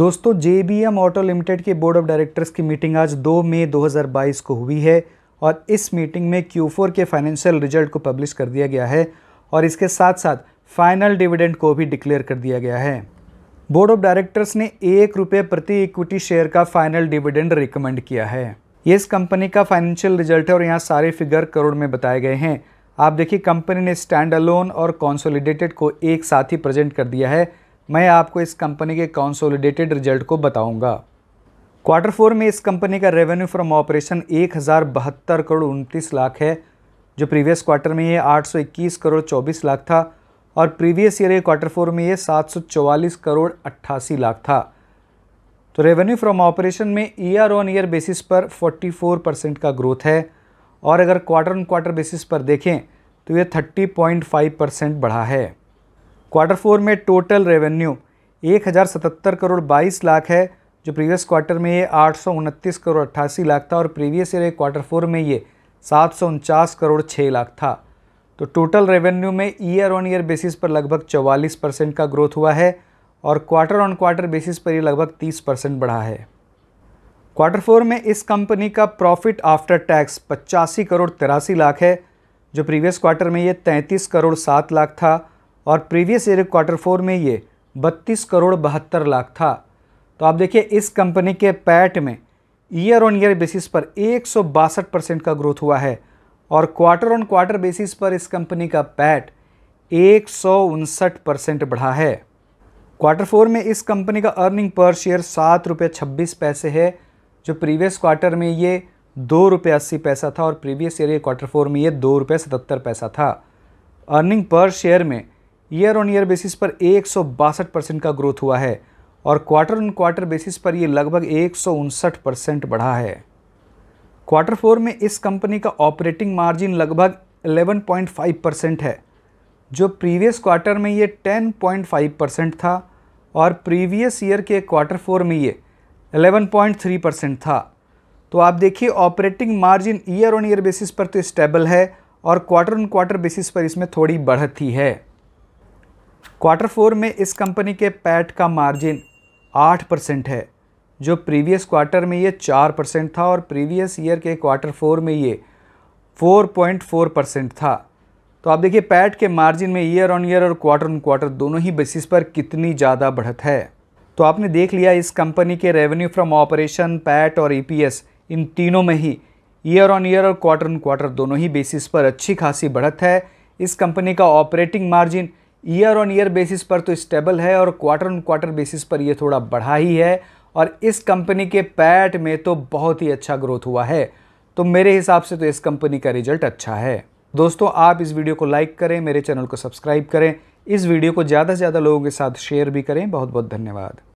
दोस्तों M auto limited के board of directors की मीटिंग आज 2 मई 2022 को हुई है और इस मीटिंग में Q4 के फाइनेंशियल रिजल्ट को पब्लिश कर दिया गया है और इसके साथ साथ फाइनल डिविडेंड को भी डिक्लेयर कर दिया गया है बोर्ड ऑफ डायरेक्टर्स ने एक रुपये प्रति इक्विटी शेयर का फाइनल डिविडेंड रिकमेंड किया है ये इस कंपनी का फाइनेंशियल रिजल्ट है और यहाँ सारे फिगर करोड़ में बताए गए हैं आप देखिए कंपनी ने स्टैंड अलोन और कॉन्सोलिडेटेड को एक साथ ही प्रेजेंट कर दिया है मैं आपको इस कंपनी के कॉन्सोलिडेटेड रिजल्ट को बताऊंगा। क्वार्टर फोर में इस कंपनी का रेवेन्यू फ्रॉम ऑपरेशन एक करोड़ उनतीस लाख है जो प्रीवियस क्वार्टर में ये 821 करोड़ 24 लाख था और प्रीवियस ईयर के क्वार्टर फोर में ये 744 करोड़ 88 लाख था तो रेवेन्यू फ्रॉम ऑपरेशन में ईयर ऑन ईयर बेसिस पर 44 परसेंट का ग्रोथ है और अगर क्वार्टर ऑन क्वार्टर बेसिस पर देखें तो ये 30.5 परसेंट बढ़ा है क्वार्टर फोर में टोटल रेवेन्यू एक हज़ार सतहत्तर करोड़ बाईस लाख है जो प्रीवियस क्वार्टर में ये आठ सौ उनतीस करोड़ अट्ठासी लाख था और प्रीवियस ईयर क्वार्टर फोर में ये सात सौ उनचास करोड़ छः लाख था तो टोटल रेवेन्यू में ईयर ऑन ईयर बेसिस पर लगभग 44 परसेंट का ग्रोथ हुआ है और क्वार्टर ऑन क्वार्टर बेसिस पर ये लगभग तीस परसेंट बढ़ा है क्वार्टर फोर में इस कंपनी का प्रॉफिट आफ्टर टैक्स पचासी करोड़ तिरासी लाख है जो प्रीवियस क्वार्टर में ये तैंतीस करोड़ सात लाख था और प्रीवियस ईयर क्वार्टर फोर में ये बत्तीस करोड़ बहत्तर लाख था तो आप देखिए इस कंपनी के पैट में ईयर ऑन ईयर बेसिस पर एक परसेंट का ग्रोथ हुआ है और क्वार्टर ऑन क्वार्टर बेसिस पर इस कंपनी का पैट एक परसेंट बढ़ा है क्वार्टर फोर में इस कंपनी का अर्निंग पर शेयर सात रुपये छब्बीस पैसे है जो प्रीवियस क्वार्टर में ये दो रुपये अस्सी पैसा था और प्रीवियस ईयर ये क्वार्टर फोर में ये दो रुपये सतहत्तर पैसा था अर्निंग पर शेयर में ईयर ऑन ईयर बेसिस पर एक परसेंट का ग्रोथ हुआ है और क्वार्टर ऑन क्वार्टर बेसिस पर यह लगभग एक परसेंट बढ़ा है क्वार्टर फोर में इस कंपनी का ऑपरेटिंग मार्जिन लगभग 11.5 परसेंट है जो प्रीवियस क्वार्टर में ये 10.5 परसेंट था और प्रीवियस ईयर के क्वार्टर फोर में ये 11.3 परसेंट था तो आप देखिए operating margin year on year basis पर तो स्टेबल है और क्वार्टर ऑन क्वार्टर बेसिस पर इसमें थोड़ी बढ़त ही है क्वार्टर फोर में इस कंपनी के पैट का मार्जिन आठ परसेंट है जो प्रीवियस क्वार्टर में ये चार परसेंट था और प्रीवियस ईयर के क्वार्टर फोर में ये फोर पॉइंट फोर परसेंट था तो आप देखिए पैट के मार्जिन में ईयर ऑन ईयर और क्वार्टर ऑन क्वार्टर दोनों ही बेसिस पर कितनी ज़्यादा बढ़त है तो आपने देख लिया इस कंपनी के रेवेन्यू फ्रॉम ऑपरेशन पैट और ई e इन तीनों में ही ईयर ऑन ईयर और क्वार्टर ऑन क्वार्टर दोनों ही बेसिस पर अच्छी खासी बढ़त है इस कंपनी का operating margin year on year basis पर तो स्टेबल है और क्वार्टर ऑन क्वार्टर बेसिस पर ये थोड़ा बढ़ा ही है और इस कंपनी के पैट में तो बहुत ही अच्छा ग्रोथ हुआ है तो मेरे हिसाब से तो इस कंपनी का रिजल्ट अच्छा है दोस्तों आप इस वीडियो को लाइक करें मेरे चैनल को सब्सक्राइब करें इस वीडियो को ज़्यादा से ज़्यादा लोगों के साथ शेयर भी करें बहुत बहुत धन्यवाद